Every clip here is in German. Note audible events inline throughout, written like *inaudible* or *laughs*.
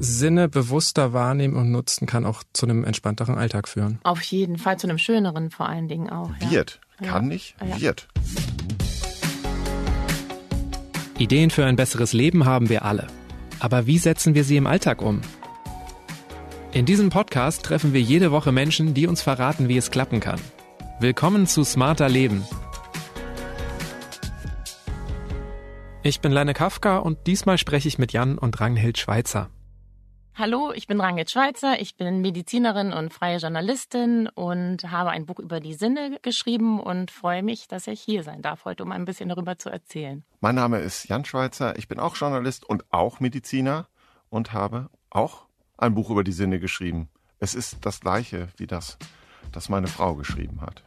Sinne bewusster wahrnehmen und nutzen kann auch zu einem entspannteren Alltag führen. Auf jeden Fall zu einem schöneren vor allen Dingen auch. Ja. Wird. Kann ja. ich. Wird. Ideen für ein besseres Leben haben wir alle. Aber wie setzen wir sie im Alltag um? In diesem Podcast treffen wir jede Woche Menschen, die uns verraten, wie es klappen kann. Willkommen zu Smarter Leben. Ich bin Leine Kafka und diesmal spreche ich mit Jan und Ranghild Schweizer. Hallo, ich bin Rangit Schweizer, ich bin Medizinerin und freie Journalistin und habe ein Buch über die Sinne geschrieben und freue mich, dass ich hier sein darf heute, um ein bisschen darüber zu erzählen. Mein Name ist Jan Schweizer, ich bin auch Journalist und auch Mediziner und habe auch ein Buch über die Sinne geschrieben. Es ist das gleiche wie das, das meine Frau geschrieben hat.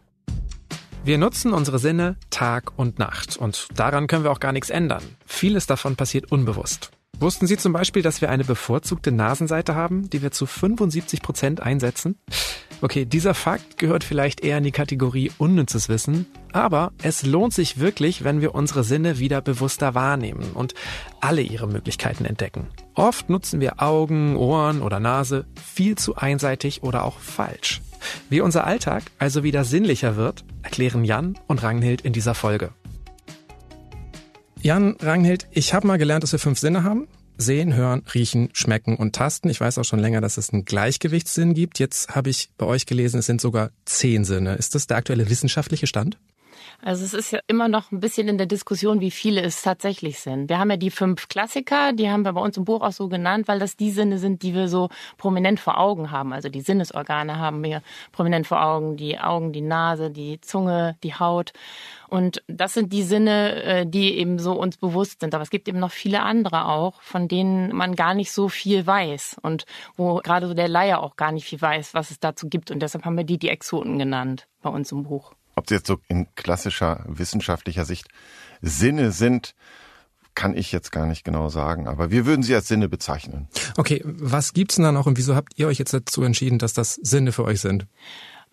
Wir nutzen unsere Sinne Tag und Nacht und daran können wir auch gar nichts ändern. Vieles davon passiert unbewusst. Wussten Sie zum Beispiel, dass wir eine bevorzugte Nasenseite haben, die wir zu 75 Prozent einsetzen? Okay, dieser Fakt gehört vielleicht eher in die Kategorie unnützes Wissen, aber es lohnt sich wirklich, wenn wir unsere Sinne wieder bewusster wahrnehmen und alle ihre Möglichkeiten entdecken. Oft nutzen wir Augen, Ohren oder Nase viel zu einseitig oder auch falsch. Wie unser Alltag also wieder sinnlicher wird, erklären Jan und Ranghild in dieser Folge. Jan Ranghild, ich habe mal gelernt, dass wir fünf Sinne haben sehen, hören, riechen, schmecken und tasten. Ich weiß auch schon länger, dass es einen Gleichgewichtssinn gibt. Jetzt habe ich bei euch gelesen, es sind sogar zehn Sinne. Ist das der aktuelle wissenschaftliche Stand? Also es ist ja immer noch ein bisschen in der Diskussion, wie viele es tatsächlich sind. Wir haben ja die fünf Klassiker, die haben wir bei uns im Buch auch so genannt, weil das die Sinne sind, die wir so prominent vor Augen haben. Also die Sinnesorgane haben wir prominent vor Augen, die Augen, die Nase, die Zunge, die Haut. Und das sind die Sinne, äh, die eben so uns bewusst sind. Aber es gibt eben noch viele andere auch, von denen man gar nicht so viel weiß und wo gerade so der Laie auch gar nicht viel weiß, was es dazu gibt. Und deshalb haben wir die die Exoten genannt bei uns im Buch ob sie jetzt so in klassischer wissenschaftlicher Sicht Sinne sind, kann ich jetzt gar nicht genau sagen, aber wir würden sie als Sinne bezeichnen. Okay, was gibt's denn da noch und wieso habt ihr euch jetzt dazu entschieden, dass das Sinne für euch sind?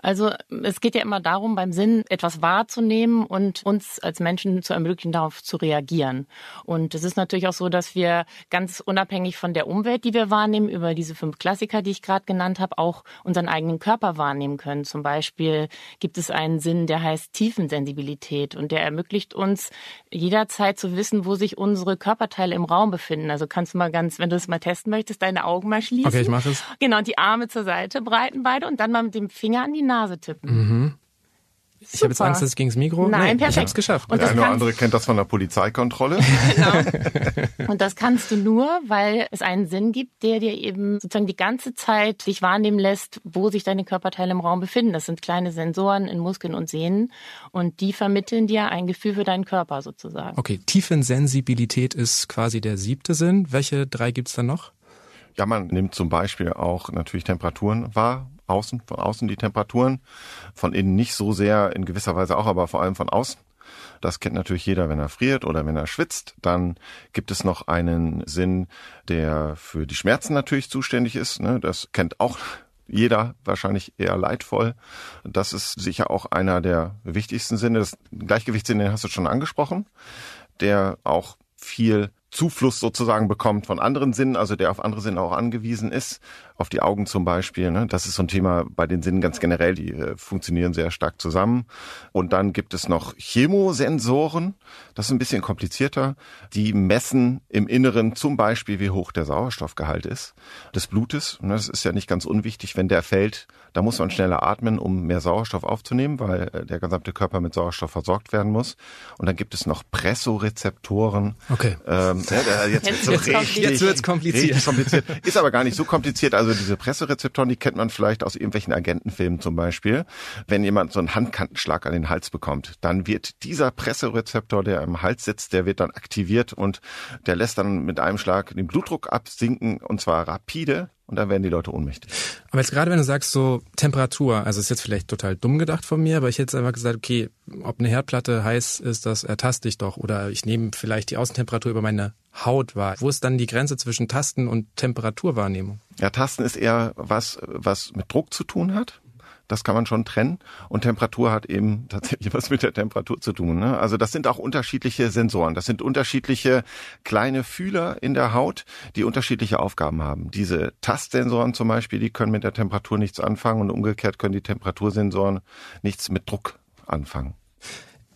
Also es geht ja immer darum, beim Sinn etwas wahrzunehmen und uns als Menschen zu ermöglichen, darauf zu reagieren. Und es ist natürlich auch so, dass wir ganz unabhängig von der Umwelt, die wir wahrnehmen, über diese fünf Klassiker, die ich gerade genannt habe, auch unseren eigenen Körper wahrnehmen können. Zum Beispiel gibt es einen Sinn, der heißt Tiefensensibilität und der ermöglicht uns jederzeit zu wissen, wo sich unsere Körperteile im Raum befinden. Also kannst du mal ganz, wenn du es mal testen möchtest, deine Augen mal schließen. Okay, ich mache es. Genau, und die Arme zur Seite breiten beide und dann mal mit dem Finger an die Nase Nase tippen. Mhm. Ich habe jetzt Angst, dass es gegen das Mikro. Nein, nee, perfekt. Ich habe geschafft. Und der eine oder andere kennt das von der Polizeikontrolle. *laughs* genau. *laughs* Und das kannst du nur, weil es einen Sinn gibt, der dir eben sozusagen die ganze Zeit dich wahrnehmen lässt, wo sich deine Körperteile im Raum befinden. Das sind kleine Sensoren in Muskeln und Sehnen und die vermitteln dir ein Gefühl für deinen Körper sozusagen. Okay, Tiefensensibilität ist quasi der siebte Sinn. Welche drei gibt es dann noch? Ja, man nimmt zum Beispiel auch natürlich Temperaturen wahr, außen, von außen die Temperaturen, von innen nicht so sehr, in gewisser Weise auch, aber vor allem von außen. Das kennt natürlich jeder, wenn er friert oder wenn er schwitzt. Dann gibt es noch einen Sinn, der für die Schmerzen natürlich zuständig ist. Ne? Das kennt auch jeder wahrscheinlich eher leidvoll. Das ist sicher auch einer der wichtigsten Sinne. Das Gleichgewichtssinn, den hast du schon angesprochen, der auch viel Zufluss sozusagen bekommt von anderen Sinnen, also der auf andere Sinne auch angewiesen ist, auf die Augen zum Beispiel. Ne? Das ist so ein Thema bei den Sinnen ganz generell, die äh, funktionieren sehr stark zusammen. Und dann gibt es noch Chemosensoren, das ist ein bisschen komplizierter, die messen im Inneren zum Beispiel, wie hoch der Sauerstoffgehalt ist des Blutes. Und das ist ja nicht ganz unwichtig, wenn der fällt, da muss man schneller atmen, um mehr Sauerstoff aufzunehmen, weil äh, der gesamte Körper mit Sauerstoff versorgt werden muss. Und dann gibt es noch Pressorezeptoren. Okay. Ähm, kommt. Ne? Jetzt wird so richtig, wird's kompliziert. kompliziert. Ist aber gar nicht so kompliziert. Also diese Presserezeptoren, die kennt man vielleicht aus irgendwelchen Agentenfilmen zum Beispiel. Wenn jemand so einen Handkantenschlag an den Hals bekommt, dann wird dieser Presserezeptor, der im Hals sitzt, der wird dann aktiviert und der lässt dann mit einem Schlag den Blutdruck absinken und zwar rapide und dann werden die Leute ohnmächtig. Aber jetzt gerade, wenn du sagst, so Temperatur, also ist jetzt vielleicht total dumm gedacht von mir, aber ich hätte jetzt einfach gesagt, okay, ob eine Herdplatte heiß ist, das ertaste ich doch. Oder ich nehme vielleicht die Außentemperatur über meine Haut wahr. Wo ist dann die Grenze zwischen Tasten und Temperaturwahrnehmung? Ja, Tasten ist eher was, was mit Druck zu tun hat. Das kann man schon trennen. Und Temperatur hat eben tatsächlich *laughs* was mit der Temperatur zu tun. Ne? Also das sind auch unterschiedliche Sensoren. Das sind unterschiedliche kleine Fühler in der Haut, die unterschiedliche Aufgaben haben. Diese Tastsensoren zum Beispiel, die können mit der Temperatur nichts anfangen und umgekehrt können die Temperatursensoren nichts mit Druck anfangen.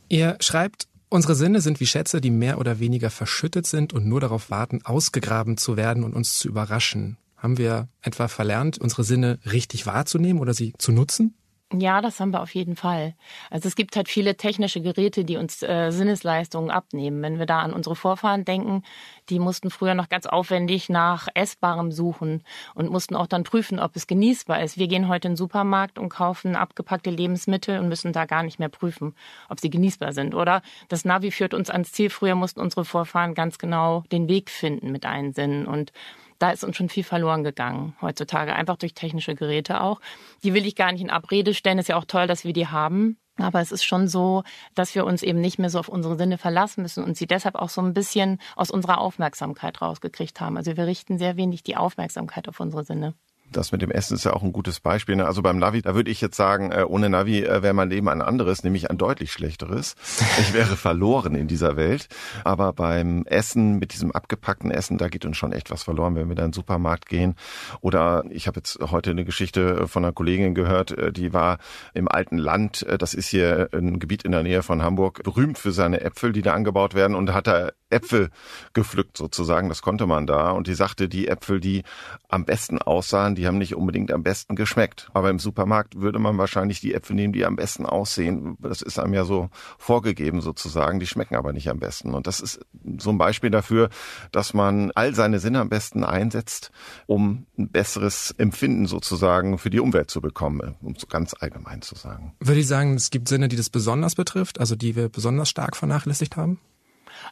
Ihr schreibt, unsere Sinne sind wie Schätze, die mehr oder weniger verschüttet sind und nur darauf warten, ausgegraben zu werden und uns zu überraschen. Haben wir etwa verlernt, unsere Sinne richtig wahrzunehmen oder sie zu nutzen? Ja, das haben wir auf jeden Fall. Also es gibt halt viele technische Geräte, die uns äh, Sinnesleistungen abnehmen. Wenn wir da an unsere Vorfahren denken, die mussten früher noch ganz aufwendig nach Essbarem suchen und mussten auch dann prüfen, ob es genießbar ist. Wir gehen heute in den Supermarkt und kaufen abgepackte Lebensmittel und müssen da gar nicht mehr prüfen, ob sie genießbar sind. Oder das Navi führt uns ans Ziel. Früher mussten unsere Vorfahren ganz genau den Weg finden mit allen Sinnen und da ist uns schon viel verloren gegangen heutzutage, einfach durch technische Geräte auch. Die will ich gar nicht in Abrede stellen. Ist ja auch toll, dass wir die haben. Aber es ist schon so, dass wir uns eben nicht mehr so auf unsere Sinne verlassen müssen und sie deshalb auch so ein bisschen aus unserer Aufmerksamkeit rausgekriegt haben. Also wir richten sehr wenig die Aufmerksamkeit auf unsere Sinne. Das mit dem Essen ist ja auch ein gutes Beispiel. Ne? Also beim Navi, da würde ich jetzt sagen, äh, ohne Navi äh, wäre mein Leben ein anderes, nämlich ein deutlich schlechteres. Ich wäre *laughs* verloren in dieser Welt. Aber beim Essen, mit diesem abgepackten Essen, da geht uns schon echt was verloren, wenn wir da in den Supermarkt gehen. Oder ich habe jetzt heute eine Geschichte von einer Kollegin gehört, äh, die war im alten Land, das ist hier ein Gebiet in der Nähe von Hamburg, berühmt für seine Äpfel, die da angebaut werden und hat da Äpfel gepflückt sozusagen, das konnte man da. Und die sagte, die Äpfel, die am besten aussahen, die haben nicht unbedingt am besten geschmeckt. Aber im Supermarkt würde man wahrscheinlich die Äpfel nehmen, die am besten aussehen. Das ist einem ja so vorgegeben sozusagen. Die schmecken aber nicht am besten. Und das ist so ein Beispiel dafür, dass man all seine Sinne am besten einsetzt, um ein besseres Empfinden sozusagen für die Umwelt zu bekommen, um es ganz allgemein zu sagen. Würde ich sagen, es gibt Sinne, die das besonders betrifft, also die wir besonders stark vernachlässigt haben?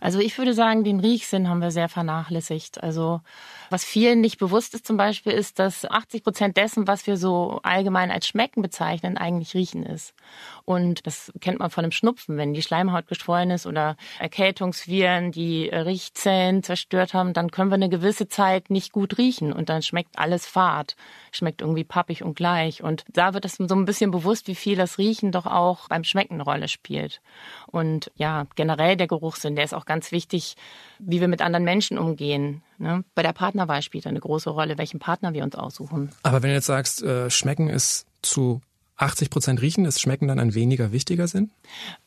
Also ich würde sagen, den Riechsinn haben wir sehr vernachlässigt. Also was vielen nicht bewusst ist zum Beispiel, ist, dass 80 Prozent dessen, was wir so allgemein als Schmecken bezeichnen, eigentlich Riechen ist. Und das kennt man von einem Schnupfen, wenn die Schleimhaut geschwollen ist oder Erkältungsviren die Riechzellen zerstört haben, dann können wir eine gewisse Zeit nicht gut riechen und dann schmeckt alles fad, schmeckt irgendwie pappig und gleich. Und da wird es so ein bisschen bewusst, wie viel das Riechen doch auch beim Schmecken eine Rolle spielt. Und ja, generell der Geruchssinn, der ist auch ganz wichtig, wie wir mit anderen Menschen umgehen. Ne? Bei der Partnerwahl spielt eine große Rolle, welchen Partner wir uns aussuchen. Aber wenn du jetzt sagst, äh, schmecken ist zu 80 Prozent riechen, ist Schmecken dann ein weniger wichtiger Sinn?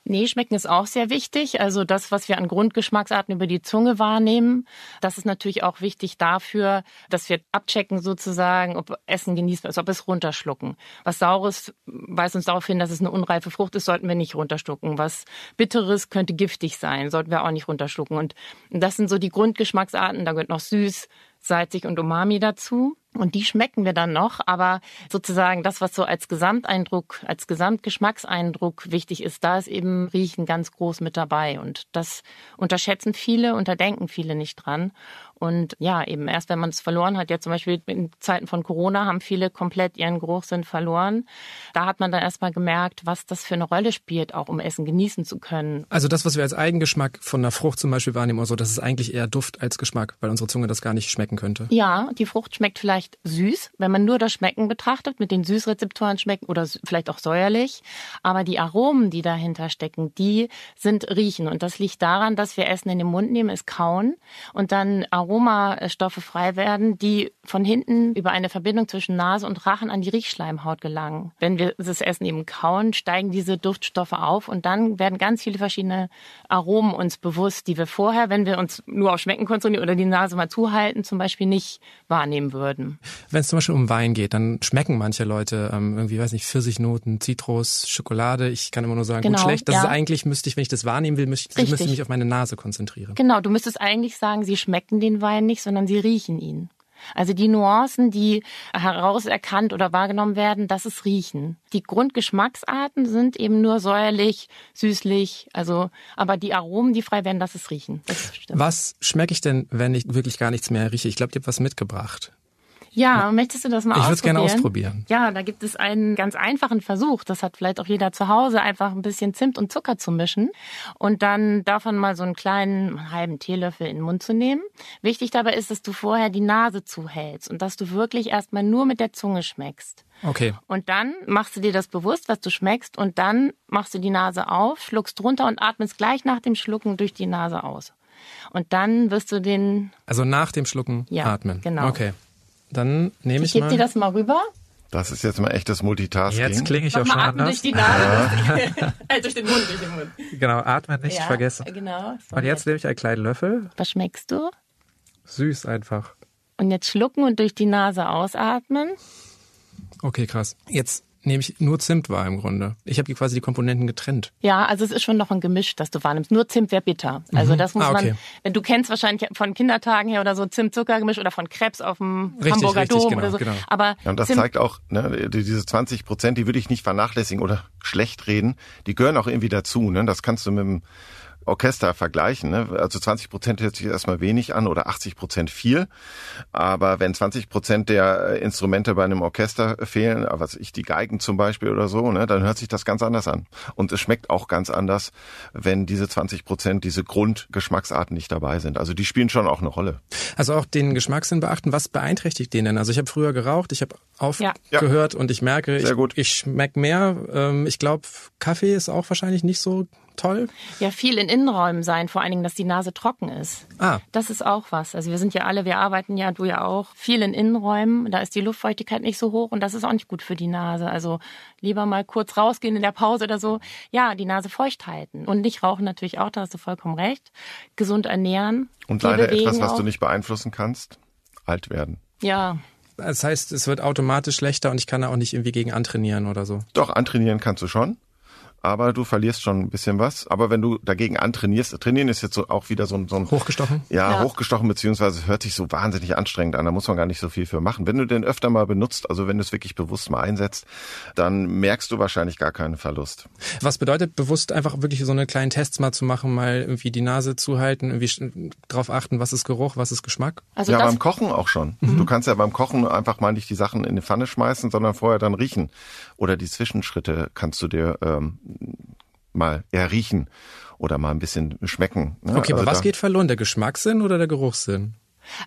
Nee, Schmecken ist auch sehr wichtig. Also das, was wir an Grundgeschmacksarten über die Zunge wahrnehmen, das ist natürlich auch wichtig dafür, dass wir abchecken sozusagen, ob Essen genießt, also ob es runterschlucken. Was Saures weist uns darauf hin, dass es eine unreife Frucht ist, sollten wir nicht runterschlucken. Was Bitteres könnte giftig sein, sollten wir auch nicht runterschlucken. Und das sind so die Grundgeschmacksarten. Da gehört noch süß, salzig und Umami dazu. Und die schmecken wir dann noch, aber sozusagen das, was so als Gesamteindruck, als Gesamtgeschmackseindruck wichtig ist, da ist eben Riechen ganz groß mit dabei. Und das unterschätzen viele, unterdenken viele nicht dran. Und ja, eben erst wenn man es verloren hat, ja, zum Beispiel in Zeiten von Corona haben viele komplett ihren Geruchssinn verloren. Da hat man dann erstmal gemerkt, was das für eine Rolle spielt, auch um Essen genießen zu können. Also das, was wir als Eigengeschmack von einer Frucht zum Beispiel wahrnehmen oder so, das ist eigentlich eher Duft als Geschmack, weil unsere Zunge das gar nicht schmecken könnte. Ja, die Frucht schmeckt vielleicht süß, wenn man nur das Schmecken betrachtet, mit den Süßrezeptoren schmecken oder vielleicht auch säuerlich. Aber die Aromen, die dahinter stecken, die sind riechen. Und das liegt daran, dass wir Essen in den Mund nehmen, es kauen und dann Aromen Aromastoffe frei werden, die von hinten über eine Verbindung zwischen Nase und Rachen an die Riechschleimhaut gelangen. Wenn wir das Essen eben kauen, steigen diese Duftstoffe auf und dann werden ganz viele verschiedene Aromen uns bewusst, die wir vorher, wenn wir uns nur auf Schmecken konzentrieren oder die Nase mal zuhalten, zum Beispiel nicht wahrnehmen würden. Wenn es zum Beispiel um Wein geht, dann schmecken manche Leute ähm, irgendwie, weiß nicht, Pfirsichnoten, Zitrus, Schokolade. Ich kann immer nur sagen, genau, gut, schlecht. Das ja. ist eigentlich, müsste ich, wenn ich das wahrnehmen will, müsste, müsste ich mich auf meine Nase konzentrieren. Genau, du müsstest eigentlich sagen, sie schmecken den Wein nicht, sondern sie riechen ihn. Also die Nuancen, die herauserkannt oder wahrgenommen werden, das ist Riechen. Die Grundgeschmacksarten sind eben nur säuerlich, süßlich, also aber die Aromen, die frei werden, das ist Riechen. Das was schmecke ich denn, wenn ich wirklich gar nichts mehr rieche? Ich glaube, ihr habt was mitgebracht. Ja, möchtest du das mal ich ausprobieren? Ich würde gerne ausprobieren. Ja, da gibt es einen ganz einfachen Versuch. Das hat vielleicht auch jeder zu Hause, einfach ein bisschen Zimt und Zucker zu mischen und dann davon mal so einen kleinen halben Teelöffel in den Mund zu nehmen. Wichtig dabei ist, dass du vorher die Nase zuhältst und dass du wirklich erstmal nur mit der Zunge schmeckst. Okay. Und dann machst du dir das bewusst, was du schmeckst, und dann machst du die Nase auf, schluckst runter und atmest gleich nach dem Schlucken durch die Nase aus. Und dann wirst du den. Also nach dem Schlucken ja, atmen. Genau. Okay dann nehme ich, ich mal. dir das mal rüber. Das ist jetzt mal echtes Multitasking. Jetzt klinge ich Mach auch schon atmen anders. Durch die Nase, ja. *laughs* Halt durch den Mund, durch den Mund. Genau, atmen nicht ja, vergessen. Genau. So und jetzt nehme ich einen kleinen Löffel. Was schmeckst du? Süß einfach. Und jetzt schlucken und durch die Nase ausatmen. Okay, krass. Jetzt nehme ich nur Zimt wahr im Grunde. Ich habe quasi die Komponenten getrennt. Ja, also es ist schon noch ein Gemisch, das du wahrnimmst. Nur Zimt wäre bitter. Also mhm. das muss ah, okay. man, wenn du kennst wahrscheinlich von Kindertagen her oder so Zimt-Zucker-Gemisch oder von Krebs auf dem richtig, Hamburger richtig, Dom genau, oder so. Genau. Aber ja, und das Zimt zeigt auch, ne, diese 20 Prozent, die würde ich nicht vernachlässigen oder schlecht reden. Die gehören auch irgendwie dazu. Ne? Das kannst du mit dem Orchester vergleichen. Ne? Also 20 Prozent hört sich erstmal wenig an oder 80 Prozent viel. Aber wenn 20 Prozent der äh, Instrumente bei einem Orchester fehlen, äh, was ich, die Geigen zum Beispiel oder so, ne, dann hört sich das ganz anders an. Und es schmeckt auch ganz anders, wenn diese 20 Prozent, diese Grundgeschmacksarten nicht dabei sind. Also die spielen schon auch eine Rolle. Also auch den Geschmackssinn beachten. Was beeinträchtigt den denn? Also ich habe früher geraucht, ich habe aufgehört ja. und ich merke, ich, ich schmecke mehr. Ähm, ich glaube, Kaffee ist auch wahrscheinlich nicht so toll? Ja, viel in Innenräumen sein, vor allen Dingen, dass die Nase trocken ist. Ah. Das ist auch was. Also wir sind ja alle, wir arbeiten ja, du ja auch, viel in Innenräumen. Da ist die Luftfeuchtigkeit nicht so hoch und das ist auch nicht gut für die Nase. Also lieber mal kurz rausgehen in der Pause oder so. Ja, die Nase feucht halten. Und nicht rauchen natürlich auch, da hast du vollkommen recht. Gesund ernähren. Und leider etwas, was auch. du nicht beeinflussen kannst. Alt werden. Ja. Das heißt, es wird automatisch schlechter und ich kann da auch nicht irgendwie gegen antrainieren oder so. Doch, antrainieren kannst du schon aber du verlierst schon ein bisschen was. Aber wenn du dagegen antrainierst, trainieren ist jetzt so auch wieder so ein, so ein hochgestochen. Ja, ja, hochgestochen beziehungsweise hört sich so wahnsinnig anstrengend an. Da muss man gar nicht so viel für machen. Wenn du den öfter mal benutzt, also wenn du es wirklich bewusst mal einsetzt, dann merkst du wahrscheinlich gar keinen Verlust. Was bedeutet bewusst einfach wirklich so eine kleinen Tests mal zu machen, mal irgendwie die Nase zuhalten, irgendwie drauf achten, was ist Geruch, was ist Geschmack? Also ja, beim Kochen auch schon. Mhm. Du kannst ja beim Kochen einfach mal nicht die Sachen in die Pfanne schmeißen, sondern vorher dann riechen. Oder die Zwischenschritte kannst du dir ähm, mal eher riechen oder mal ein bisschen schmecken. Ne? Okay, also aber was geht verloren? Der Geschmackssinn oder der Geruchssinn?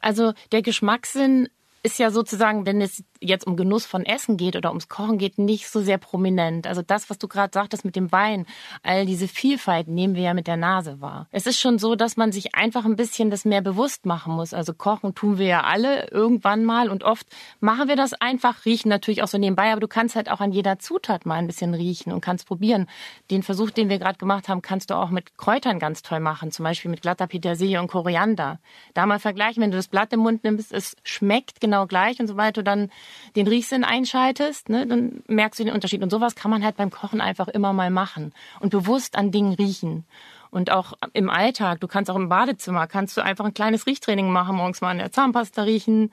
Also der Geschmackssinn ist ja sozusagen, wenn es jetzt um Genuss von Essen geht oder ums Kochen geht, nicht so sehr prominent. Also das, was du gerade sagtest mit dem Wein, all diese Vielfalt nehmen wir ja mit der Nase wahr. Es ist schon so, dass man sich einfach ein bisschen das mehr bewusst machen muss. Also kochen tun wir ja alle irgendwann mal und oft machen wir das einfach, riechen natürlich auch so nebenbei, aber du kannst halt auch an jeder Zutat mal ein bisschen riechen und kannst probieren. Den Versuch, den wir gerade gemacht haben, kannst du auch mit Kräutern ganz toll machen, zum Beispiel mit glatter Petersilie und Koriander. Da mal vergleichen, wenn du das Blatt im Mund nimmst, es schmeckt genau gleich und sobald du dann den Riechsinn einschaltest, ne, dann merkst du den Unterschied. Und sowas kann man halt beim Kochen einfach immer mal machen und bewusst an Dingen riechen. Und auch im Alltag, du kannst auch im Badezimmer, kannst du einfach ein kleines Riechtraining machen, morgens mal an der Zahnpasta riechen,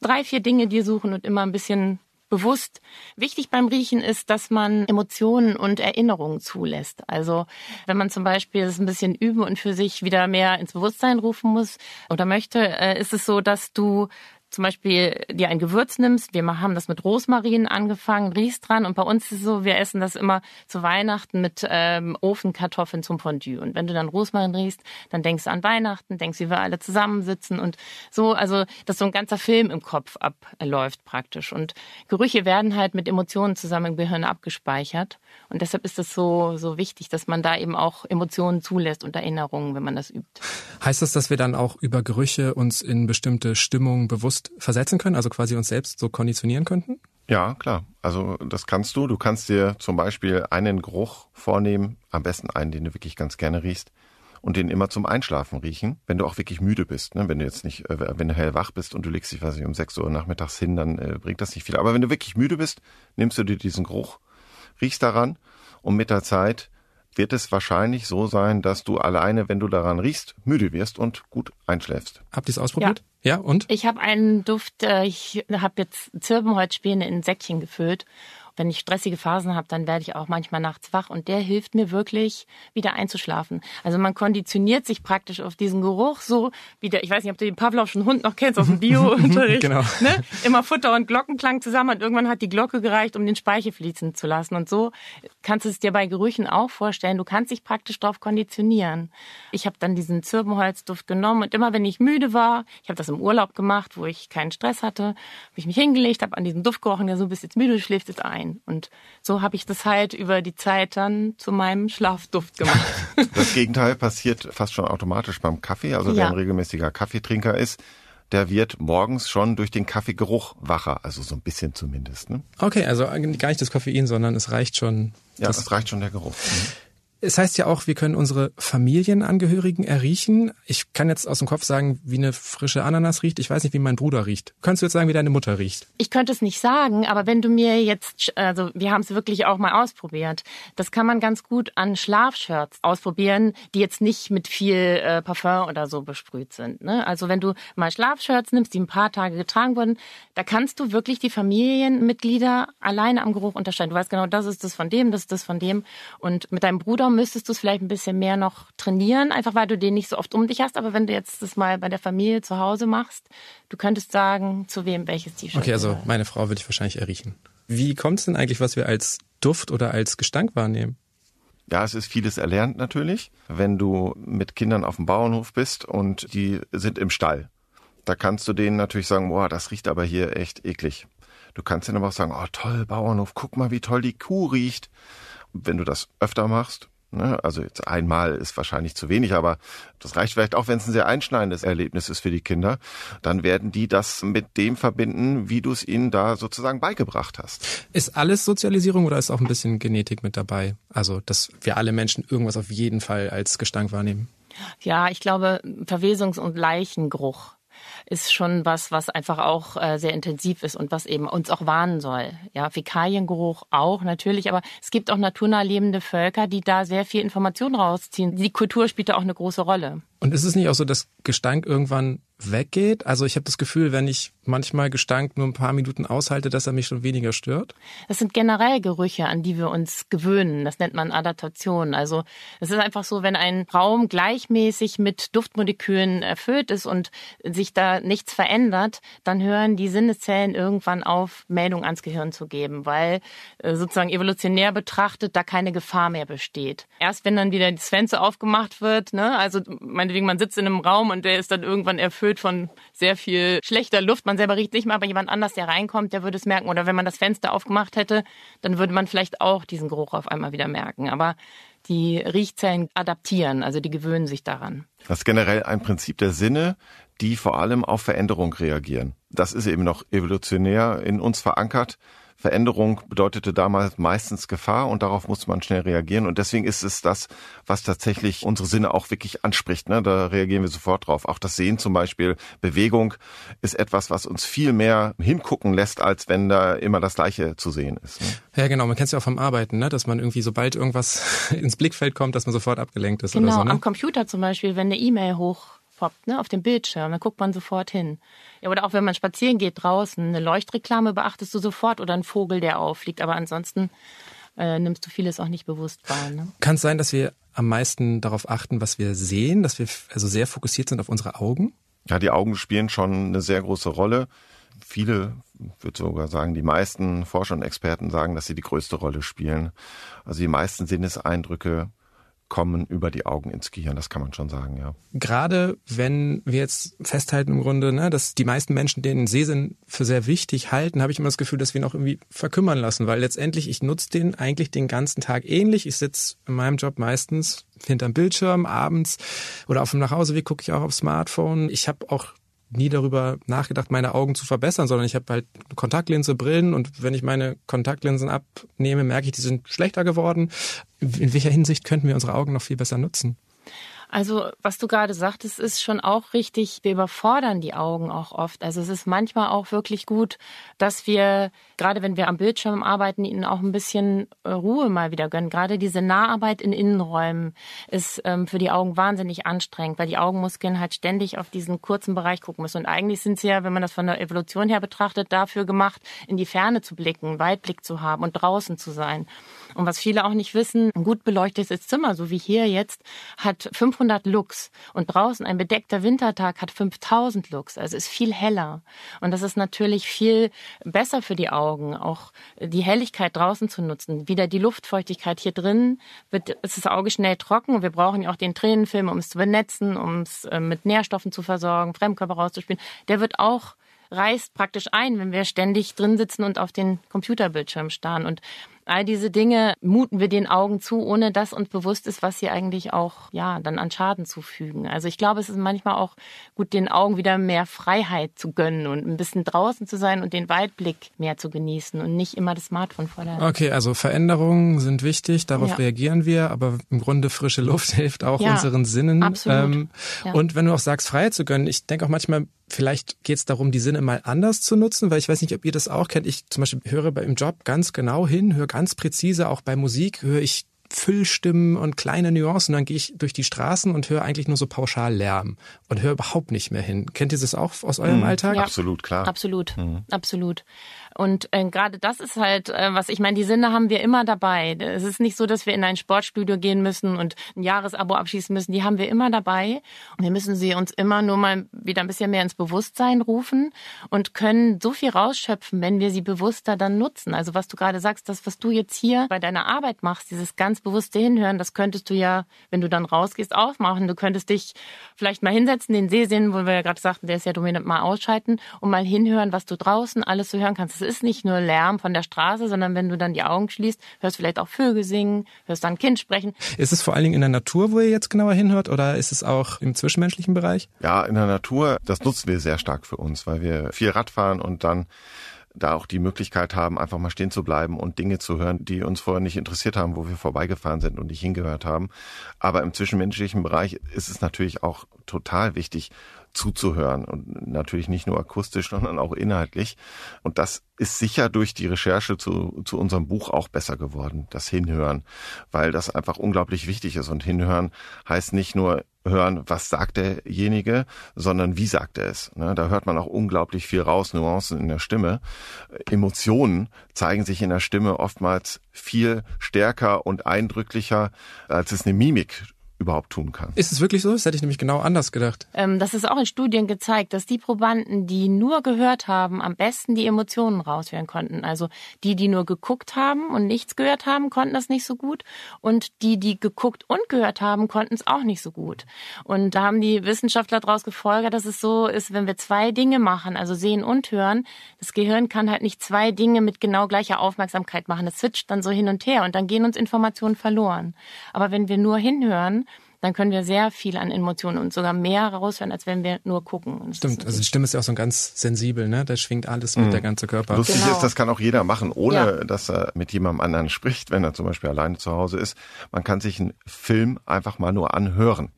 drei, vier Dinge dir suchen und immer ein bisschen bewusst. Wichtig beim Riechen ist, dass man Emotionen und Erinnerungen zulässt. Also wenn man zum Beispiel das ein bisschen üben und für sich wieder mehr ins Bewusstsein rufen muss oder möchte, äh, ist es so, dass du zum Beispiel dir ein Gewürz nimmst. Wir haben das mit Rosmarin angefangen, riechst dran. Und bei uns ist es so, wir essen das immer zu Weihnachten mit ähm, Ofenkartoffeln zum Fondue. Und wenn du dann Rosmarin riechst, dann denkst du an Weihnachten, denkst, wie wir alle zusammensitzen und so. Also, dass so ein ganzer Film im Kopf abläuft praktisch. Und Gerüche werden halt mit Emotionen zusammen im Gehirn abgespeichert. Und deshalb ist das so, so wichtig, dass man da eben auch Emotionen zulässt und Erinnerungen, wenn man das übt. Heißt das, dass wir dann auch über Gerüche uns in bestimmte Stimmungen bewusst selbst versetzen können, also quasi uns selbst so konditionieren könnten? Ja, klar. Also das kannst du. Du kannst dir zum Beispiel einen Geruch vornehmen, am besten einen, den du wirklich ganz gerne riechst und den immer zum Einschlafen riechen, wenn du auch wirklich müde bist. Ne? Wenn du jetzt nicht, äh, wenn du hell wach bist und du legst dich, weiß ich, um 6 Uhr nachmittags hin, dann äh, bringt das nicht viel. Aber wenn du wirklich müde bist, nimmst du dir diesen Geruch, riechst daran und mit der Zeit wird es wahrscheinlich so sein, dass du alleine, wenn du daran riechst, müde wirst und gut einschläfst. Habt ihr es ausprobiert? Ja. ja. und? Ich habe einen Duft, äh, ich habe jetzt Zirbenholzspäne in Säckchen gefüllt wenn ich stressige Phasen habe, dann werde ich auch manchmal nachts wach und der hilft mir wirklich, wieder einzuschlafen. Also man konditioniert sich praktisch auf diesen Geruch so wieder. Ich weiß nicht, ob du den Pavlovschen Hund noch kennst aus dem Bio-Unterricht. *laughs* genau. Ne? Immer Futter und Glockenklang zusammen und irgendwann hat die Glocke gereicht, um den Speichel fließen zu lassen. Und so kannst du es dir bei Gerüchen auch vorstellen. Du kannst dich praktisch darauf konditionieren. Ich habe dann diesen Zirbenholzduft genommen und immer wenn ich müde war, ich habe das im Urlaub gemacht, wo ich keinen Stress hatte, habe ich mich hingelegt, habe an diesem Duft gerochen, der so bist jetzt müde, schläft jetzt ein sein. Und so habe ich das halt über die Zeit dann zu meinem Schlafduft gemacht. *laughs* Das Gegenteil passiert fast schon automatisch beim Kaffee. Also wer ja. ein regelmäßiger Kaffeetrinker ist, der wird morgens schon durch den Kaffeegeruch wacher, also so ein bisschen zumindest. Ne? Okay, also gar nicht das Koffein, sondern es reicht schon. Ja, es reicht schon der Geruch. Mhm. Es heißt ja auch, wir können unsere Familienangehörigen erriechen. Ich kann jetzt aus dem Kopf sagen, wie eine frische Ananas riecht. Ich weiß nicht, wie mein Bruder riecht. Kannst du jetzt sagen, wie deine Mutter riecht? Ich könnte es nicht sagen, aber wenn du mir jetzt, also wir haben es wirklich auch mal ausprobiert. Das kann man ganz gut an Schlafshirts ausprobieren, die jetzt nicht mit viel äh, Parfum oder so besprüht sind. Ne? Also wenn du mal Schlafshirts nimmst, die ein paar Tage getragen wurden, da kannst du wirklich die Familienmitglieder alleine am Geruch unterscheiden. Du weißt genau, das ist das von dem, das ist das von dem. Und mit deinem Bruder Genau, müsstest du es vielleicht ein bisschen mehr noch trainieren, einfach weil du den nicht so oft um dich hast. Aber wenn du jetzt das mal bei der Familie zu Hause machst, du könntest sagen, zu wem welches T-Shirt. Okay, also meine Frau würde ich wahrscheinlich erriechen. Wie kommt es denn eigentlich, was wir als Duft oder als Gestank wahrnehmen? Ja, es ist vieles erlernt natürlich. Wenn du mit Kindern auf dem Bauernhof bist und die sind im Stall, da kannst du denen natürlich sagen, boah, das riecht aber hier echt eklig. Du kannst denen aber auch sagen, oh toll, Bauernhof, guck mal, wie toll die Kuh riecht. Wenn du das öfter machst, Ne? Also jetzt einmal ist wahrscheinlich zu wenig, aber das reicht vielleicht auch, wenn es ein sehr einschneidendes Erlebnis ist für die Kinder. Dann werden die das mit dem verbinden, wie du es ihnen da sozusagen beigebracht hast. Ist alles Sozialisierung oder ist auch ein bisschen Genetik mit dabei? Also, dass wir alle Menschen irgendwas auf jeden Fall als Gestank wahrnehmen. Ja, ich glaube, Verwesungs- und Leichengeruch ist schon was, was einfach auch äh, sehr intensiv ist und was eben uns auch warnen soll. Ja, Fäkaliengeruch auch natürlich, aber es gibt auch naturnah lebende Völker, die da sehr viel Information rausziehen. Die Kultur spielt da auch eine große Rolle. Und ist es nicht auch so, dass Gestank irgendwann weggeht? Also ich habe das Gefühl, wenn ich manchmal Gestank nur ein paar Minuten aushalte, dass er mich schon weniger stört? Das sind generell Gerüche, an die wir uns gewöhnen. Das nennt man Adaptation. Also es ist einfach so, wenn ein Raum gleichmäßig mit Duftmolekülen erfüllt ist und sich da nichts verändert, dann hören die Sinneszellen irgendwann auf, Meldung ans Gehirn zu geben, weil äh, sozusagen evolutionär betrachtet da keine Gefahr mehr besteht. Erst wenn dann wieder das Fenster aufgemacht wird, ne, also mein meinetwegen, man sitzt in einem Raum und der ist dann irgendwann erfüllt von sehr viel schlechter Luft. Man selber riecht nicht mehr, aber jemand anders, der reinkommt, der würde es merken. Oder wenn man das Fenster aufgemacht hätte, dann würde man vielleicht auch diesen Geruch auf einmal wieder merken. Aber die Riechzellen adaptieren, also die gewöhnen sich daran. Das ist generell ein Prinzip der Sinne, die vor allem auf Veränderung reagieren. Das ist eben noch evolutionär in uns verankert Veränderung bedeutete damals meistens Gefahr und darauf musste man schnell reagieren. Und deswegen ist es das, was tatsächlich unsere Sinne auch wirklich anspricht. Ne? Da reagieren wir sofort drauf. Auch das Sehen zum Beispiel, Bewegung ist etwas, was uns viel mehr hingucken lässt, als wenn da immer das Gleiche zu sehen ist. Ne? Ja, genau. Man kennt es ja auch vom Arbeiten, ne? dass man irgendwie, sobald irgendwas *laughs* ins Blickfeld kommt, dass man sofort abgelenkt ist. Genau, so, ne? am Computer zum Beispiel, wenn eine E-Mail hoch aufpoppt, ne, auf dem Bildschirm, dann guckt man sofort hin. Ja, oder auch wenn man spazieren geht draußen, eine Leuchtreklame beachtest du sofort oder ein Vogel, der auffliegt, aber ansonsten äh, nimmst du vieles auch nicht bewusst wahr. Ne? Kann es sein, dass wir am meisten darauf achten, was wir sehen, dass wir also sehr fokussiert sind auf unsere Augen? Ja, die Augen spielen schon eine sehr große Rolle. Viele, ich würde sogar sagen, die meisten Forscher und Experten sagen, dass sie die größte Rolle spielen. Also die meisten Sinneseindrücke kommen über die Augen ins Gehirn. Das kann man schon sagen, ja. Gerade wenn wir jetzt festhalten im Grunde, ne, dass die meisten Menschen den Sehsinn für sehr wichtig halten, habe ich immer das Gefühl, dass wir ihn auch irgendwie verkümmern lassen, weil letztendlich ich nutze den eigentlich den ganzen Tag ähnlich. Ich sitze in meinem Job meistens hinterm Bildschirm, abends oder auf dem Nachhauseweg gucke ich auch aufs Smartphone. Ich habe auch nie darüber nachgedacht, meine Augen zu verbessern, sondern ich habe halt Kontaktlinse, Brillen und wenn ich meine Kontaktlinsen abnehme, merke ich, die sind schlechter geworden. In welcher Hinsicht könnten wir unsere Augen noch viel besser nutzen? Also was du gerade sagtest, ist schon auch richtig. Wir überfordern die Augen auch oft. Also es ist manchmal auch wirklich gut, dass wir, gerade wenn wir am Bildschirm arbeiten, ihnen auch ein bisschen äh, Ruhe mal wieder gönnen. Gerade diese Naharbeit in Innenräumen ist ähm, für die Augen wahnsinnig anstrengend, weil die Augenmuskeln halt ständig auf diesen kurzen Bereich gucken müssen. Und eigentlich sind sie ja, wenn man das von der Evolution her betrachtet, dafür gemacht, in die Ferne zu blicken, Weitblick zu haben und draußen zu sein. Und was viele auch nicht wissen, ein gut beleuchtetes Zimmer, so wie hier jetzt, hat 500 Lux. Und draußen ein bedeckter Wintertag hat 5000 Lux. Also ist viel heller. Und das ist natürlich viel besser für die Augen, auch die Helligkeit draußen zu nutzen. Wieder die Luftfeuchtigkeit hier drin wird, ist das Auge schnell trocken. Wir brauchen ja auch den Tränenfilm, um es zu benetzen, um es äh, mit Nährstoffen zu versorgen, Fremdkörper rauszuspielen. Der wird auch reißt praktisch ein, wenn wir ständig drin sitzen und auf den Computerbildschirm starren. Und All diese Dinge muten wir den Augen zu, ohne dass uns bewusst ist, was sie eigentlich auch, ja, dann an Schaden zufügen. Also ich glaube, es ist manchmal auch gut, den Augen wieder mehr Freiheit zu gönnen und ein bisschen draußen zu sein und den Weitblick mehr zu genießen und nicht immer das Smartphone vor der Okay, also Veränderungen sind wichtig, darauf ja. reagieren wir, aber im Grunde frische Luft *laughs* hilft auch ja, unseren Sinnen. Absolut. Ähm, ja. Und wenn du auch sagst, Freiheit zu gönnen, ich denke auch manchmal, vielleicht geht es darum, die Sinne mal anders zu nutzen, weil ich weiß nicht, ob ihr das auch kennt. Ich zum Beispiel höre bei, im Job ganz genau hin, höre ganz ganz präzise, auch bei Musik höre ich Füllstimmen und kleine Nuancen. Dann gehe ich durch die Straßen und höre eigentlich nur so pauschal Lärm und höre überhaupt nicht mehr hin. Kennt ihr das auch aus eurem mhm, Alltag? Ja, absolut, klar. Absolut, mhm. absolut. Und äh, gerade das ist halt, äh, was ich meine, die Sinne haben wir immer dabei. Es ist nicht so, dass wir in ein Sportstudio gehen müssen und ein Jahresabo abschließen müssen. Die haben wir immer dabei. Und wir müssen sie uns immer nur mal wieder ein bisschen mehr ins Bewusstsein rufen und können so viel rausschöpfen, wenn wir sie bewusster dann nutzen. Also was du gerade sagst, das, was du jetzt hier bei deiner Arbeit machst, dieses ganz bewusste Hinhören, das könntest du ja, wenn du dann rausgehst, aufmachen. Du könntest dich vielleicht mal hinsetzen, den Sehsinn, wo wir ja gerade sagten, der ist ja dominant, mal ausschalten und mal hinhören, was du draußen alles so hören kannst ist nicht nur Lärm von der Straße, sondern wenn du dann die Augen schließt, hörst vielleicht auch Vögel singen, hörst dann ein Kind sprechen. Ist es vor allen Dingen in der Natur, wo ihr jetzt genauer hinhört, oder ist es auch im zwischenmenschlichen Bereich? Ja, in der Natur, das nutzen wir sehr stark für uns, weil wir viel Rad fahren und dann da auch die Möglichkeit haben, einfach mal stehen zu bleiben und Dinge zu hören, die uns vorher nicht interessiert haben, wo wir vorbeigefahren sind und nicht hingehört haben. Aber im zwischenmenschlichen Bereich ist es natürlich auch total wichtig, zuzuhören und natürlich nicht nur akustisch, sondern auch inhaltlich. Und das ist sicher durch die Recherche zu, zu unserem Buch auch besser geworden, das Hinhören, weil das einfach unglaublich wichtig ist. Und Hinhören heißt nicht nur hören, was sagt derjenige, sondern wie sagt er es. Ne? Da hört man auch unglaublich viel raus, Nuancen in der Stimme. Emotionen zeigen sich in der Stimme oftmals viel stärker und eindrücklicher, als es eine Mimik überhaupt tun kann. Ist es wirklich so? Das hätte ich nämlich genau anders gedacht. Ähm, das ist auch in Studien gezeigt, dass die Probanden, die nur gehört haben, am besten die Emotionen raushören konnten. Also die, die nur geguckt haben und nichts gehört haben, konnten das nicht so gut. Und die, die geguckt und gehört haben, konnten es auch nicht so gut. Und da haben die Wissenschaftler daraus gefolgert, dass es so ist, wenn wir zwei Dinge machen, also sehen und hören, das Gehirn kann halt nicht zwei Dinge mit genau gleicher Aufmerksamkeit machen. Das switcht dann so hin und her und dann gehen uns Informationen verloren. Aber wenn wir nur hinhören, dann können wir sehr viel an Emotionen und sogar mehr raushören, als wenn wir nur gucken. Das Stimmt, also die Stimme ist ja auch so ganz sensibel, ne? Da schwingt alles mit, mhm. der ganze Körper. Lustig genau. ist, das kann auch jeder machen, ohne ja. dass er mit jemandem anderen spricht, wenn er zum Beispiel alleine zu Hause ist. Man kann sich einen Film einfach mal nur anhören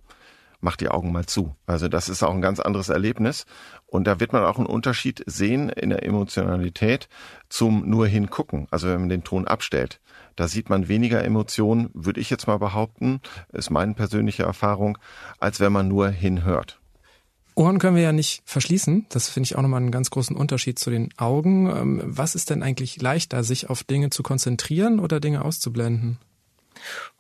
Macht die Augen mal zu. Also das ist auch ein ganz anderes Erlebnis. Und da wird man auch einen Unterschied sehen in der Emotionalität zum nur hingucken. Also wenn man den Ton abstellt. Da sieht man weniger Emotionen, würde ich jetzt mal behaupten, ist meine persönliche Erfahrung, als wenn man nur hinhört. Ohren können wir ja nicht verschließen. Das finde ich auch nochmal einen ganz großen Unterschied zu den Augen. Ähm, was ist denn eigentlich leichter, sich auf Dinge zu konzentrieren oder Dinge auszublenden?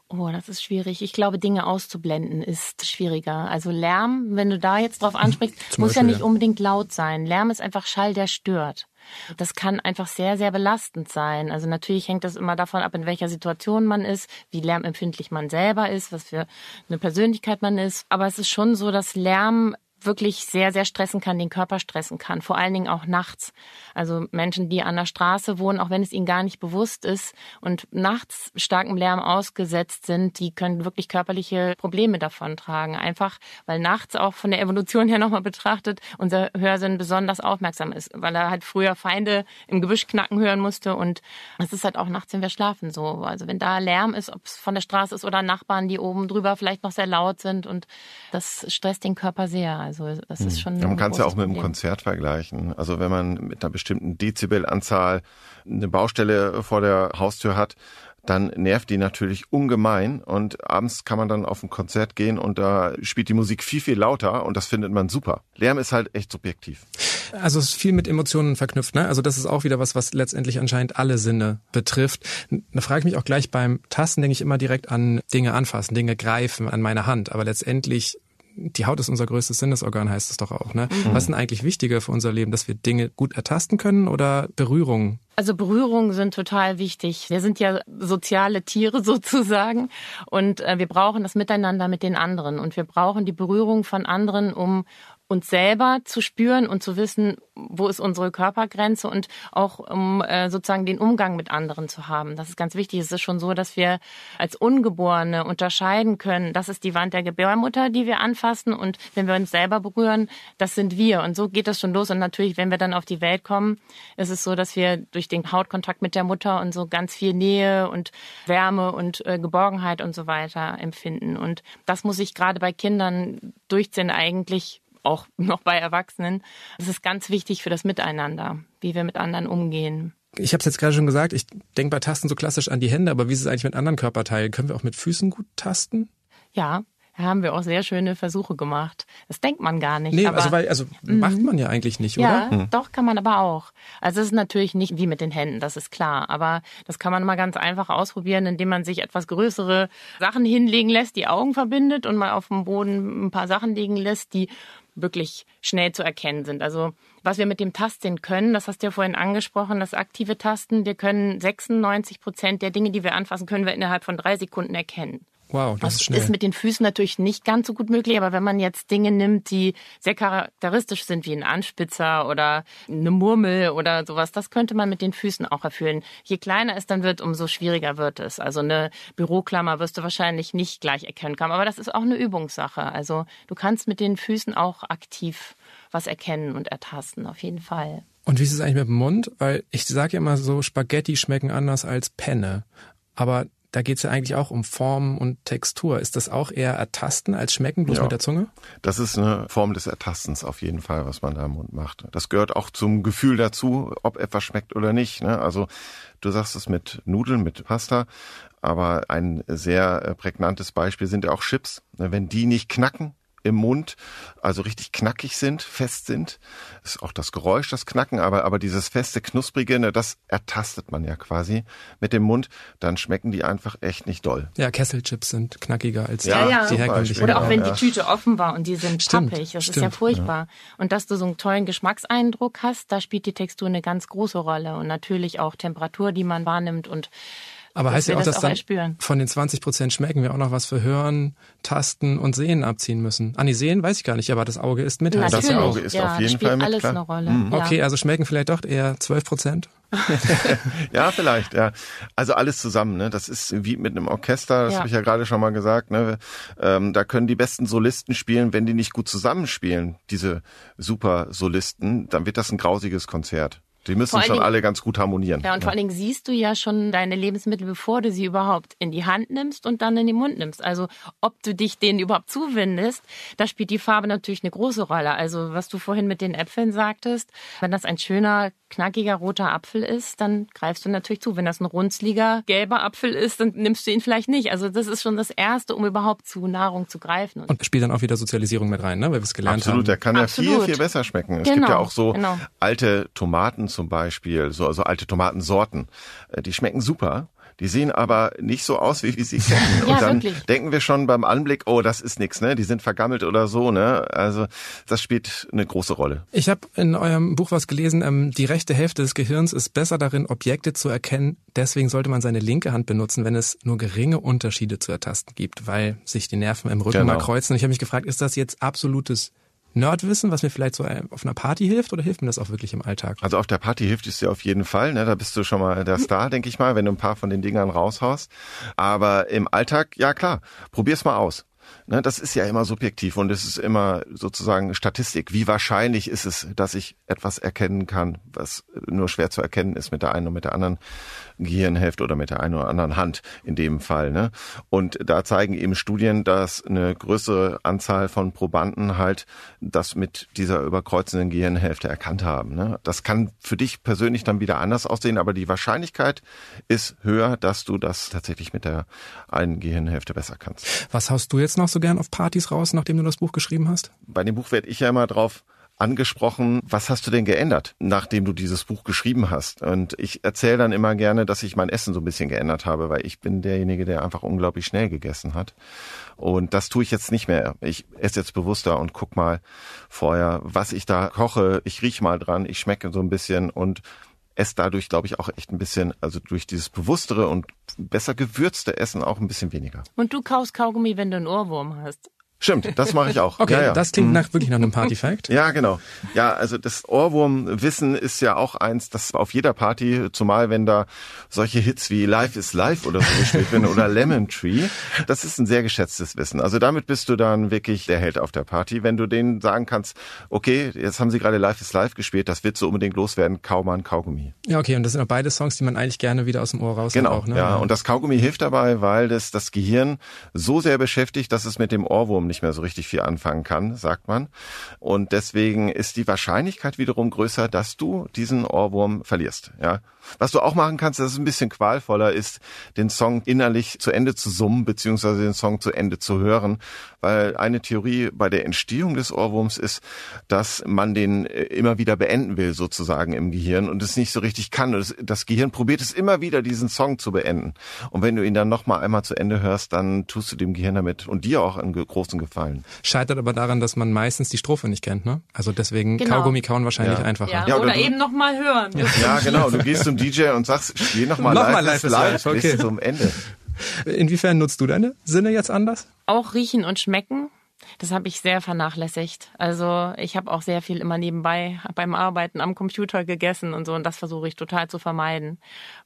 Oh, das ist schwierig. Ich glaube, Dinge auszublenden ist schwieriger. Also Lärm, wenn du da jetzt drauf ansprichst, *laughs* muss Beispiel, ja nicht ja. unbedingt laut sein. Lärm ist einfach Schall, der stört. Das kann einfach sehr, sehr belastend sein. Also natürlich hängt das immer davon ab, in welcher Situation man ist, wie lärmempfindlich man selber ist, was für eine Persönlichkeit man ist. Aber es ist schon so, dass Lärm wirklich sehr, sehr stressen kann, den Körper stressen kann, vor allen Dingen auch nachts. Also Menschen, die an der Straße wohnen, auch wenn es ihnen gar nicht bewusst ist und nachts starkem Lärm ausgesetzt sind, die können wirklich körperliche Probleme davontragen. Einfach, weil nachts auch von der Evolution her nochmal betrachtet, unser Hörsinn besonders aufmerksam ist, weil er halt früher Feinde im Gebüsch knacken hören musste und es ist halt auch nachts, wenn wir schlafen so. Also wenn da Lärm ist, ob es von der Straße ist oder Nachbarn, die oben drüber vielleicht noch sehr laut sind und das stresst den Körper sehr. Also das ist hm. schon. Ja, man kann es ja auch mit einem Konzert vergleichen. Also wenn man mit einer bestimmten Dezibelanzahl eine Baustelle vor der Haustür hat, dann nervt die natürlich ungemein und abends kann man dann auf ein Konzert gehen und da spielt die Musik viel, viel lauter und das findet man super. Lärm ist halt echt subjektiv. Also es ist viel mit Emotionen verknüpft, ne? Also das ist auch wieder was, was letztendlich anscheinend alle Sinne betrifft. Da frage ich mich auch gleich beim Tasten, denke ich immer direkt an Dinge anfassen, Dinge greifen, an meine Hand. Aber letztendlich die Haut ist unser größtes Sinnesorgan, heißt es doch auch. Ne? Mhm. Was ist denn eigentlich wichtiger für unser Leben, dass wir Dinge gut ertasten können oder Berührungen? Also Berührungen sind total wichtig. Wir sind ja soziale Tiere *laughs* sozusagen und äh, wir brauchen das Miteinander mit den anderen und wir brauchen die Berührung von anderen, um uns selber zu spüren und zu wissen, wo ist unsere Körpergrenze und auch um äh, sozusagen den Umgang mit anderen zu haben. Das ist ganz wichtig. Es ist schon so, dass wir als Ungeborene unterscheiden können, das ist die Wand der Gebärmutter, die wir anfassen und wenn wir uns selber berühren, das sind wir. Und so geht das schon los. Und natürlich, wenn wir dann auf die Welt kommen, ist es so, dass wir durch den Hautkontakt mit der Mutter und so ganz viel Nähe und Wärme und äh, Geborgenheit und so weiter empfinden. Und das muss ich gerade bei Kindern durchziehen eigentlich auch *laughs* noch bei Erwachsenen. Es ist ganz wichtig für das Miteinander, wie wir mit anderen umgehen. Ich habe es jetzt gerade schon gesagt, ich denke bei Tasten so klassisch an die Hände, aber wie ist es eigentlich mit anderen Körperteilen? Können wir auch mit Füßen gut tasten? Ja, da haben wir auch sehr schöne Versuche gemacht. Das denkt man gar nicht. Nee, aber, also, weil, also mhm. macht man ja eigentlich nicht, oder? Ja, hm. doch, kann man aber auch. Also es ist natürlich nicht wie mit den Händen, das ist klar. Aber das kann man mal ganz einfach ausprobieren, indem man sich etwas größere Sachen hinlegen lässt, die Augen verbindet und mal auf dem Boden ein paar Sachen legen lässt, die wirklich schnell zu erkennen sind. Also was wir mit dem Tasten können, das hast du ja vorhin angesprochen, das aktive Tasten, wir können 96 Prozent der Dinge, die wir anfassen, können wir innerhalb von drei Sekunden erkennen. Wow, das, das ist schnell. ist mit den Füßen natürlich nicht ganz so gut möglich, aber wenn man jetzt Dinge nimmt, die sehr charakteristisch sind, wie ein Anspitzer oder eine Murmel oder sowas, das könnte man mit den Füßen auch erfüllen. Je kleiner es dann wird, umso schwieriger wird es. Also eine Büroklammer wirst du wahrscheinlich nicht gleich erkennen können, aber das ist auch eine Übungssache. Also du kannst mit den Füßen auch aktiv was erkennen und ertasten, auf jeden Fall. Und wie ist es eigentlich mit dem Mund? Weil ich sage ja immer so, Spaghetti schmecken anders als Penne. Aber da geht's ja eigentlich auch um Form und Textur. Ist das auch eher Ertasten als Schmecken, bloß ja. mit der Zunge? Das ist eine Form des Ertastens auf jeden Fall, was man da im Mund macht. Das gehört auch zum Gefühl dazu, ob etwas schmeckt oder nicht. Ne? Also du sagst es mit Nudeln, mit Pasta, aber ein sehr äh, prägnantes Beispiel sind ja auch Chips. Ne? Wenn die nicht knacken, im Mund, also richtig knackig sind, fest sind. Ist auch das Geräusch, das Knacken, aber, aber dieses feste, knusprige, ne, das ertastet man ja quasi mit dem Mund, dann schmecken die einfach echt nicht doll. Ja, Kesselchips sind knackiger als ja, die, ja. die herkömmlichen. Oder auch wenn die Tüte offen war und die sind stimmt, pappig, das stimmt. ist ja furchtbar. Ja. Und dass du so einen tollen Geschmackseindruck hast, da spielt die Textur eine ganz große Rolle und natürlich auch Temperatur, die man wahrnimmt und aber heißt ja auch, dass auch dann von den 20 Prozent schmecken wir auch noch was für Hören, Tasten und Sehen abziehen müssen. Ah, nee, Sehen weiß ich gar nicht, aber das Auge ist mit. Das Auge ist ja, auf jeden Fall mit. alles klar. eine Rolle. Mhm. Okay, also schmecken vielleicht doch eher 12 Prozent. *laughs* ja, vielleicht, ja. Also alles zusammen, ne? Das ist wie mit einem Orchester, das ja. habe ich ja gerade schon mal gesagt, ne? Ähm, da können die besten Solisten spielen, wenn die nicht gut zusammenspielen, diese Super-Solisten, dann wird das ein grausiges Konzert. Die müssen schon Dingen, alle ganz gut harmonieren. Ja, und ja. vor allen Dingen siehst du ja schon deine Lebensmittel, bevor du sie überhaupt in die Hand nimmst und dann in den Mund nimmst. Also ob du dich denen überhaupt zuwendest, da spielt die Farbe natürlich eine große Rolle. Also was du vorhin mit den Äpfeln sagtest, wenn das ein schöner, knackiger roter Apfel ist, dann greifst du natürlich zu. Wenn das ein runzliger, gelber Apfel ist, dann nimmst du ihn vielleicht nicht. Also das ist schon das Erste, um überhaupt zu Nahrung zu greifen. Und, und spielt dann auch wieder Sozialisierung mit rein, ne? weil wir es gelernt Absolut, haben. Absolut, der kann Absolut. ja viel, viel besser schmecken. Es genau, gibt ja auch so genau. alte Tomaten, zum Beispiel, so also alte Tomatensorten, äh, die schmecken super. Die sehen aber nicht so aus, wie wir sie kennen. *laughs* Ja, und dann wirklich. denken wir schon beim Anblick, oh, das ist nix, ne? Die sind vergammelt oder so, ne? Also das spielt eine große Rolle. Ich habe in eurem Buch was gelesen, ähm, die rechte Hälfte des Gehirns ist besser darin, Objekte zu erkennen. Deswegen sollte man seine linke Hand benutzen, wenn es nur geringe Unterschiede zu ertasten gibt, weil sich die Nerven im Rücken genau. mal kreuzen. Und ich habe mich gefragt, ist das jetzt absolutes Nerdwissen, was mir vielleicht so äh, auf einer Party hilft oder hilft mir das auch wirklich im Alltag? Also auf der Party hilft es dir auf jeden Fall, ne? da bist du schon mal der Star, denke ich mal, wenn du ein paar von den Dingern raushaust. Aber im Alltag, ja klar, probier's mal aus. Ne, das ist ja immer subjektiv und es ist immer sozusagen Statistik. Wie wahrscheinlich ist es, dass ich etwas erkennen kann, was nur schwer zu erkennen ist mit der einen und mit der anderen Gehirnhälfte oder mit der einen oder anderen Hand in dem Fall. Ne? Und da zeigen eben Studien, dass eine größere Anzahl von Probanden halt das mit dieser überkreuzenden Gehirnhälfte erkannt haben. Ne? Das kann für dich persönlich dann wieder anders aussehen, aber die Wahrscheinlichkeit ist höher, dass du das tatsächlich mit der einen Gehirnhälfte besser kannst. Was hast du jetzt jetzt noch so gern auf Partys raus, nachdem du das Buch geschrieben hast? Bei dem Buch werde ich ja immer drauf angesprochen, was hast du denn geändert, nachdem du dieses Buch geschrieben hast? Und ich erzähle dann immer gerne, dass ich mein Essen so ein bisschen geändert habe, weil ich bin derjenige, der einfach unglaublich schnell gegessen hat. Und das tue ich jetzt nicht mehr. Ich esse jetzt bewusster und guck mal vorher, was ich da koche. Ich rieche mal dran, ich schmecke so ein bisschen und es dadurch, glaube ich, auch echt ein bisschen, also durch dieses bewusstere und besser gewürzte Essen auch ein bisschen weniger. Und du kaufst Kaugummi, wenn du einen Ohrwurm hast. Stimmt, das mache ich auch. *laughs* Okay, ja, ja. das klingt mhm. nach, wirklich nach einem Party-Fact. Ja, genau. Ja, also das Ohrwurm-Wissen ist ja auch eins, das auf jeder Party, zumal wenn da solche Hits wie Life is Life oder so gespielt werden oder *laughs* Lemon Tree, das ist ein sehr geschätztes Wissen. Also damit bist du dann wirklich der Held auf der Party, wenn du denen sagen kannst, okay, jetzt haben sie gerade Life is Life gespielt, das wird so unbedingt loswerden, Kaumann, Kaugummi. Ja, okay, und das sind auch beide Songs, die man eigentlich gerne wieder aus dem Ohr raus Genau, auch, ne? ja, und das Kaugummi hilft dabei, weil das das Gehirn so sehr beschäftigt, dass es mit dem Ohrwurm nicht mehr so richtig viel anfangen kann, sagt man. Und deswegen ist die Wahrscheinlichkeit wiederum größer, dass du diesen Ohrwurm verlierst. Ja, was du auch machen kannst, das ist ein bisschen qualvoller, ist, den Song innerlich zu Ende zu summen, beziehungsweise den Song zu Ende zu hören. Weil eine Theorie bei der Entstehung des Ohrwurms ist, dass man den äh, immer wieder beenden will, sozusagen im Gehirn und es nicht so richtig kann. Das, das Gehirn probiert es immer wieder, diesen Song zu beenden. Und wenn du ihn dann nochmal einmal zu Ende hörst, dann tust du dem Gehirn damit und dir auch einen großen Gefallen. Scheitert aber daran, dass man meistens die Strophe nicht kennt, ne? Also deswegen genau. Kaugummi kauen wahrscheinlich ja. einfacher. Ja, oder, oder eben nochmal hören. Ja. ja, genau. Du gehst *laughs* zum DJ und sagst, spiel nochmal noch live, live, live, live okay. bis zum Ende. Inwiefern nutzt du deine Sinne jetzt anders? Auch riechen und schmecken. Das habe ich sehr vernachlässigt. Also ich habe auch sehr viel immer nebenbei beim Arbeiten am Computer gegessen und so und das versuche ich total zu vermeiden.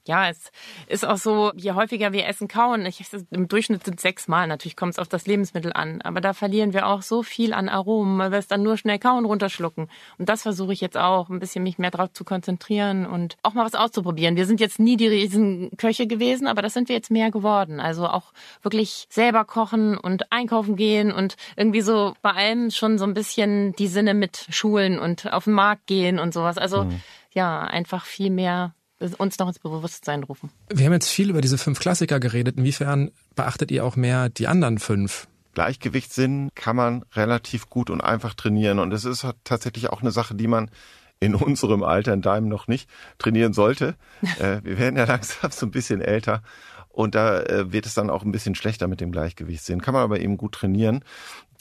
Ja, es ist auch so, je häufiger wir essen, kauen, ich, im Durchschnitt sind sechs Mal, natürlich kommt es auf das Lebensmittel an, aber da verlieren wir auch so viel an Aromen, weil wir es dann nur schnell kauen, runterschlucken. Und das versuche ich jetzt auch, ein bisschen mich mehr darauf zu konzentrieren und auch mal was auszuprobieren. Wir sind jetzt nie die Riesenköche gewesen, aber das sind wir jetzt mehr geworden. Also auch wirklich selber kochen und einkaufen gehen und irgendwie so also bei allem schon so ein bisschen die Sinne mit Schulen und auf den Markt gehen und sowas. Also mhm. ja, einfach viel mehr uns noch ins Bewusstsein rufen. Wir haben jetzt viel über diese fünf Klassiker geredet. Inwiefern beachtet ihr auch mehr die anderen fünf? Gleichgewichtssinn kann man relativ gut und einfach trainieren. Und es ist halt tatsächlich auch eine Sache, die man in *laughs* unserem Alter, in deinem noch nicht, trainieren sollte. Äh, wir werden ja langsam so ein bisschen älter. Und da äh, wird es dann auch ein bisschen schlechter mit dem Gleichgewichtssinn. Kann man aber eben gut trainieren.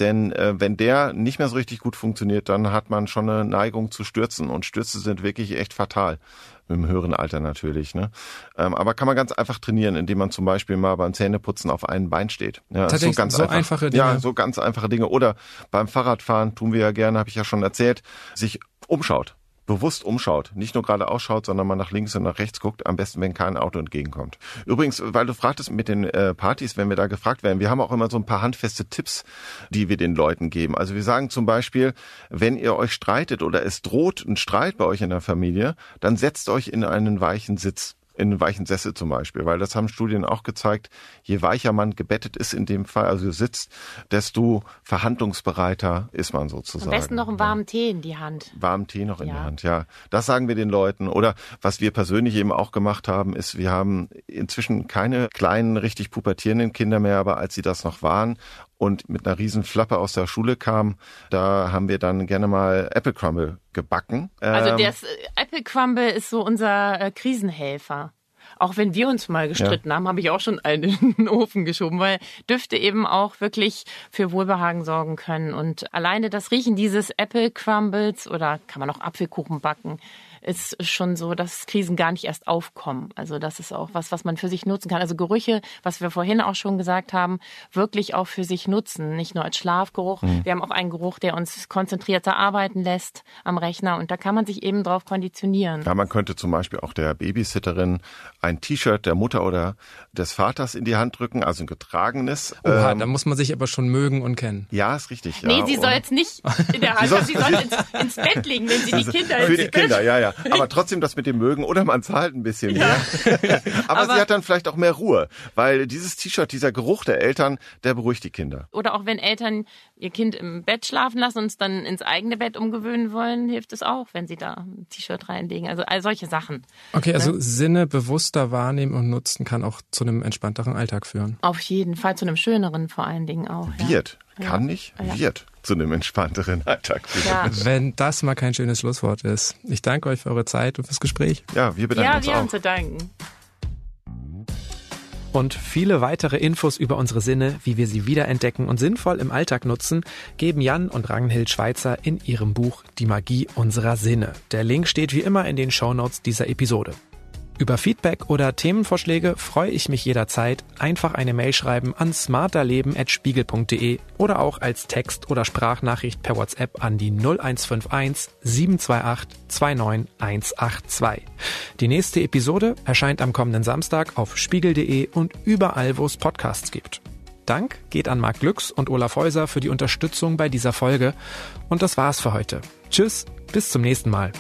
Denn äh, wenn der nicht mehr so richtig gut funktioniert, dann hat man schon eine Neigung zu stürzen. Und Stürze sind wirklich echt fatal. Im höheren Alter natürlich. Ne? Ähm, aber kann man ganz einfach trainieren, indem man zum Beispiel mal beim Zähneputzen auf einem Bein steht. Ja, Tatsächlich so, ganz so einfach, einfache Dinge. Ja, so ganz einfache Dinge. Oder beim Fahrradfahren tun wir ja gerne, habe ich ja schon erzählt, sich umschaut bewusst umschaut, nicht nur geradeaus schaut, sondern mal nach links und nach rechts guckt, am besten, wenn kein Auto entgegenkommt. Übrigens, weil du fragtest mit den äh, Partys, wenn wir da gefragt werden, wir haben auch immer so ein paar handfeste Tipps, die wir den Leuten geben. Also wir sagen zum Beispiel, wenn ihr euch streitet oder es droht ein Streit bei euch in der Familie, dann setzt euch in einen weichen Sitz in weichen Sessel zum Beispiel, weil das haben Studien auch gezeigt, je weicher man gebettet ist in dem Fall, also sitzt, desto verhandlungsbereiter ist man sozusagen. Am besten noch einen warmen Tee in die Hand. Warmen Tee noch in ja. die Hand, ja. Das sagen wir den Leuten. Oder was wir persönlich eben auch gemacht haben, ist, wir haben inzwischen keine kleinen, richtig pubertierenden Kinder mehr, aber als sie das noch waren und mit einer riesen Flappe aus der Schule kam, da haben wir dann gerne mal Apple Crumble gebacken. Also ähm, das Apple Crumble ist so unser äh, Krisenhelfer. Auch wenn wir uns mal gestritten ja. haben, habe ich auch schon einen *laughs* in den Ofen geschoben, weil Düfte eben auch wirklich für Wohlbehagen sorgen können. Und alleine das Riechen dieses Apple Crumbles oder kann man auch Apfelkuchen backen, ist schon so, dass Krisen gar nicht erst aufkommen. Also das ist auch was, was man für sich nutzen kann. Also Gerüche, was wir vorhin auch schon gesagt haben, wirklich auch für sich nutzen, nicht nur als Schlafgeruch. Mhm. Wir haben auch einen Geruch, der uns konzentrierter arbeiten lässt am Rechner und da kann man sich eben drauf konditionieren. Ja, man könnte zum Beispiel auch der Babysitterin ein T-Shirt der Mutter oder des Vaters in die Hand drücken, also ein getragenes. Oha, ähm, da muss man sich aber schon mögen und kennen. Ja, ist richtig. Nee, ja, sie soll jetzt nicht in der Hand, sie, sie soll ins, ins Bett liegen, wenn sie die also Kinder Für die Kinder, ja, ja. *laughs* aber trotzdem das mit dem mögen oder man zahlt ein bisschen mehr. Ja. *laughs* aber, aber, sie hat dann vielleicht auch mehr Ruhe, weil dieses T-Shirt, dieser Geruch der Eltern, der beruhigt die Kinder. Oder auch wenn Eltern ihr Kind im Bett schlafen lassen und es dann ins eigene Bett umgewöhnen wollen, hilft es auch, wenn sie da ein T-Shirt reinlegen. Also all solche Sachen. Okay, also ne? Sinne bewusster wahrnehmen und nutzen kann auch zu einem entspannteren Alltag führen. Auf jeden Fall, zu einem schöneren vor allen Dingen auch. Wird. Ja kann ja. nicht, ah, ja. wird zu einem entspannteren Alltag führen. Ja. Wenn das mal kein schönes Schlusswort ist. Ich danke euch für eure Zeit und fürs Gespräch. Ja, wir bedanken uns. Ja, wir haben zu danken. Und viele weitere Infos über unsere Sinne, wie wir sie wiederentdecken und sinnvoll im Alltag nutzen, geben Jan und Ragnhild Schweizer in ihrem Buch Die Magie unserer Sinne. Der Link steht wie immer in den Shownotes dieser Episode. Über Feedback oder Themenvorschläge freue ich mich jederzeit. Einfach eine Mail schreiben an smarterleben.spiegel.de oder auch als Text- oder Sprachnachricht per WhatsApp an die 0151 728 29182. Die nächste Episode erscheint am kommenden Samstag auf spiegel.de und überall, wo es Podcasts gibt. Dank geht an Marc Glücks und Olaf Häuser für die Unterstützung bei dieser Folge. Und das war's für heute. Tschüss, bis zum nächsten Mal.